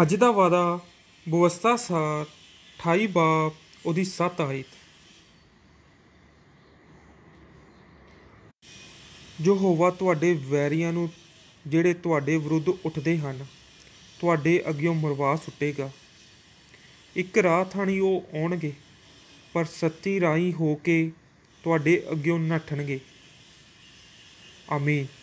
ਅੱਜ ਦਾ ਵਾਦਾ ਬਵਸਤਾ ਸਾਰ 28 ਬਾਪ ਉਹਦੀ 7 ਆਇਤ ਜੋ ਹੋਵਾ ਤੁਹਾਡੇ ਵੈਰੀਆਂ ਨੂੰ ਜਿਹੜੇ ਤੁਹਾਡੇ ਵਿਰੁੱਧ ਉੱਠਦੇ ਹਨ ਤੁਹਾਡੇ ਅੱਗੇ ਮਰਵਾ ਸੁੱਟੇਗਾ ਇੱਕ ਰਾਤ ਥਾਣੀ ਉਹ ਆਉਣਗੇ ਪਰ ਸੱਤੀ ਰਾਈ ਹੋ ਕੇ ਤੁਹਾਡੇ ਅੱਗੇ ਨੱਠਣਗੇ ਆਮੀਨ